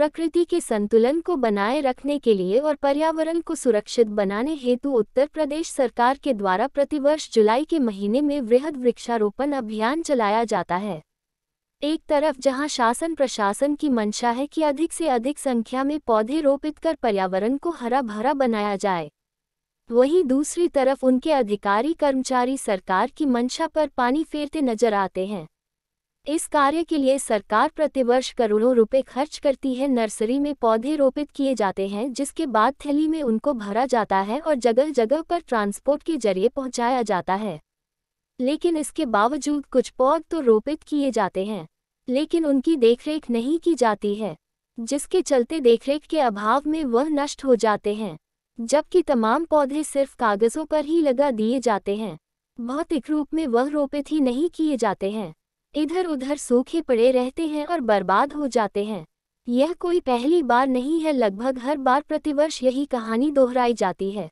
प्रकृति के संतुलन को बनाए रखने के लिए और पर्यावरण को सुरक्षित बनाने हेतु उत्तर प्रदेश सरकार के द्वारा प्रतिवर्ष जुलाई के महीने में वृहद वृक्षारोपण अभियान चलाया जाता है एक तरफ जहां शासन प्रशासन की मंशा है कि अधिक से अधिक संख्या में पौधे रोपित कर पर्यावरण को हरा भरा बनाया जाए वहीं दूसरी तरफ उनके अधिकारी कर्मचारी सरकार की मंशा पर पानी फेरते नजर आते हैं इस कार्य के लिए सरकार प्रतिवर्ष करोड़ों रुपए खर्च करती है नर्सरी में पौधे रोपित किए जाते हैं जिसके बाद थैली में उनको भरा जाता है और जगह जगह पर ट्रांसपोर्ट के जरिए पहुंचाया जाता है लेकिन इसके बावजूद कुछ पौध तो रोपित किए जाते हैं लेकिन उनकी देखरेख नहीं की जाती है जिसके चलते देखरेख के अभाव में वह नष्ट हो जाते हैं जबकि तमाम पौधे सिर्फ कागज़ों पर ही लगा दिए जाते हैं भौतिक रूप में वह रोपित ही नहीं किए जाते हैं इधर उधर सूखे पड़े रहते हैं और बर्बाद हो जाते हैं यह कोई पहली बार नहीं है लगभग हर बार प्रतिवर्ष यही कहानी दोहराई जाती है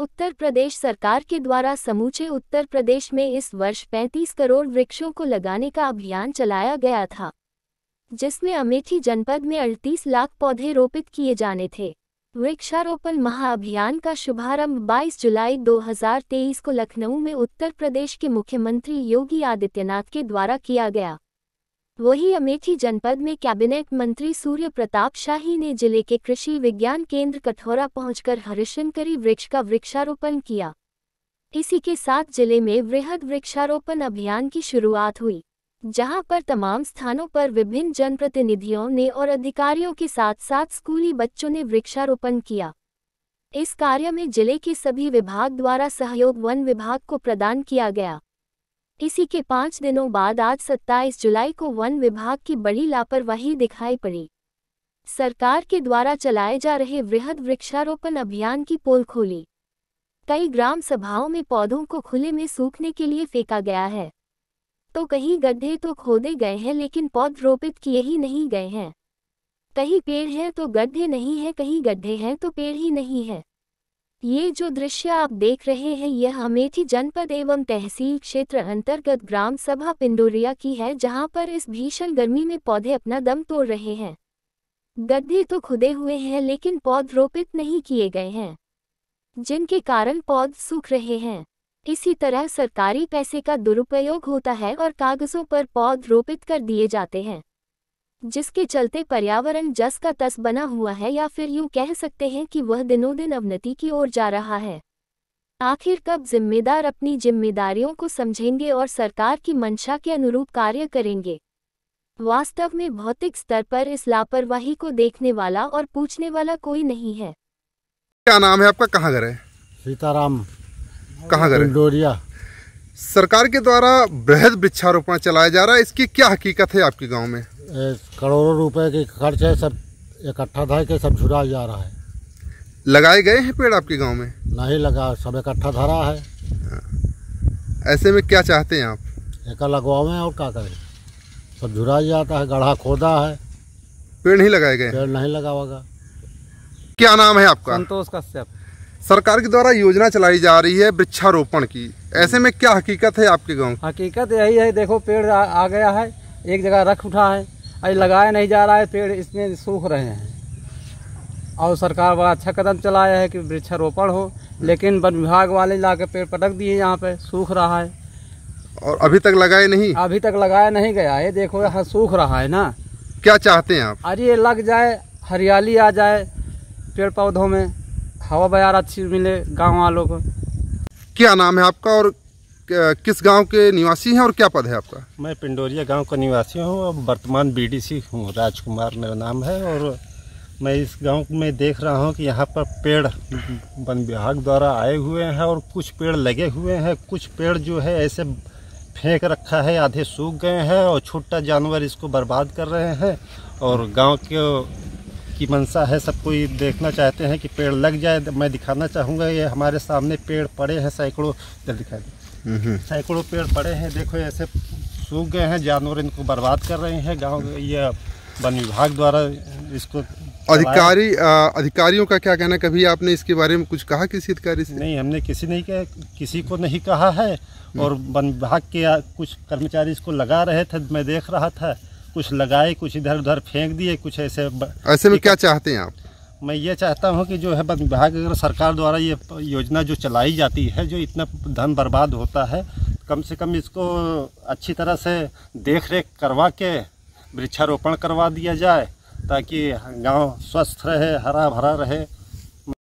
उत्तर प्रदेश सरकार के द्वारा समूचे उत्तर प्रदेश में इस वर्ष 35 करोड़ वृक्षों को लगाने का अभियान चलाया गया था जिसमें अमेठी जनपद में अड़तीस लाख पौधे रोपित किए जाने थे वृक्षारोपण महाअभियान का शुभारंभ 22 जुलाई 2023 को लखनऊ में उत्तर प्रदेश के मुख्यमंत्री योगी आदित्यनाथ के द्वारा किया गया वही अमेठी जनपद में कैबिनेट मंत्री सूर्य प्रताप शाही ने जिले के कृषि विज्ञान केंद्र कठौरा पहुंचकर हरिशंकरी वृक्ष का वृक्षारोपण किया इसी के साथ जिले में वृहद वृक्षारोपण अभियान की शुरुआत हुई जहां पर तमाम स्थानों पर विभिन्न जनप्रतिनिधियों ने और अधिकारियों के साथ साथ स्कूली बच्चों ने वृक्षारोपण किया इस कार्य में जिले के सभी विभाग द्वारा सहयोग वन विभाग को प्रदान किया गया इसी के पाँच दिनों बाद आज 27 जुलाई को वन विभाग की बड़ी लापरवाही दिखाई पड़ी सरकार के द्वारा चलाए जा रहे वृहद वृक्षारोपण अभियान की पोल खोली कई ग्राम सभाओं में पौधों को खुले में सूखने के लिए फेंका गया है तो कहीं गड्ढे तो खोदे गए हैं लेकिन पौध रोपित किए ही नहीं गए हैं कहीं पेड़ है तो गड्ढे नहीं है कहीं गड्ढे हैं तो पेड़ ही नहीं है ये जो दृश्य आप देख रहे हैं यह अमेठी जनपद एवं तहसील क्षेत्र अंतर्गत ग्राम सभा पिंडोरिया की है जहां पर इस भीषण गर्मी में पौधे अपना दम तोड़ रहे हैं गड्ढे तो खुदे हुए हैं लेकिन पौध रोपित नहीं किए गए हैं जिनके कारण पौध सूख रहे हैं इसी तरह सरकारी पैसे का दुरुपयोग होता है और कागजों पर पौध रोपित कर दिए जाते हैं जिसके चलते पर्यावरण जस का तस बना हुआ है या फिर यूं कह सकते हैं कि वह दिनों दिन अवनति की ओर जा रहा है आखिर कब जिम्मेदार अपनी जिम्मेदारियों को समझेंगे और सरकार की मंशा के अनुरूप कार्य करेंगे वास्तव में भौतिक स्तर पर इस लापरवाही को देखने वाला और पूछने वाला कोई नहीं है क्या नाम है आपका कहाँ घर है सीताराम कहाँ करें डोरिया सरकार के द्वारा बृहद वृक्षारोपण चलाया जा रहा है इसकी क्या हकीकत है आपके गांव में करोड़ों रुपए के खर्च है सब इकट्ठा धा के सब झुरा जा रहा है लगाए गए हैं पेड़ आपके गांव में नहीं लगा सब इकट्ठा धरा है हाँ। ऐसे में क्या चाहते हैं आप एक लगवावे और क्या करें सब झुरा जाता है गढ़ा खोदा है पेड़ नहीं लगाए गए पेड़ नहीं लगा क्या नाम है आपका संतोष कश्यप सरकार के द्वारा योजना चलाई जा रही है वृक्षारोपण की ऐसे में क्या हकीकत है आपके गांव हकीकत यही है देखो पेड़ आ, आ गया है एक जगह रख उठा है अभी लगाया नहीं जा रहा है पेड़ इसमें सूख रहे हैं और सरकार बड़ा अच्छा कदम चलाया है कि वृक्षारोपण हो लेकिन वन विभाग वाले ला पेड़ पटक दिए यहाँ पे सूख रहा है और अभी तक लगाए नहीं अभी तक लगाया नहीं गया है देखो यहाँ सूख रहा है ना क्या चाहते हैं आप अरे लग जाए हरियाली आ जाए पेड़ पौधों में हवा बाजार अच्छी मिले गाँव वालों को क्या नाम है आपका और किस गांव के निवासी हैं और क्या पद है आपका मैं पिंडोरिया गांव का निवासी हूं और वर्तमान बीडीसी हूँ राजकुमार मेरा नाम है और मैं इस गांव में देख रहा हूं कि यहां पर पेड़ वन विभाग द्वारा आए हुए हैं और कुछ पेड़ लगे हुए हैं कुछ पेड़ जो है ऐसे फेंक रखा है आधे सूख गए हैं और छोटा जानवर इसको बर्बाद कर रहे हैं और गाँव के की मंशा है सब कोई देखना चाहते हैं कि पेड़ लग जाए मैं दिखाना चाहूँगा ये हमारे सामने पेड़ पड़े हैं सैकड़ों इधर दिखाई दे सैकड़ों पेड़ पड़े हैं देखो ऐसे सूख गए हैं जानवर इनको बर्बाद कर रहे हैं गाँव ये वन विभाग द्वारा इसको अधिकारी आ, अधिकारियों का क्या कहना कभी आपने इसके बारे में कुछ कहा किसी अधिकारी से नहीं हमने किसी नहीं कहा किसी को नहीं कहा है और हम्म। वन विभाग के कुछ कर्मचारी इसको लगा रहे थे मैं देख रहा था कुछ लगाए कुछ इधर उधर फेंक दिए कुछ ऐसे ऐसे में क्या चाहते हैं आप मैं ये चाहता हूँ कि जो है वन विभाग अगर सरकार द्वारा ये योजना जो चलाई जाती है जो इतना धन बर्बाद होता है कम से कम इसको अच्छी तरह से देख रेख करवा के वृक्षारोपण करवा दिया जाए ताकि गांव स्वस्थ रहे हरा भरा रहे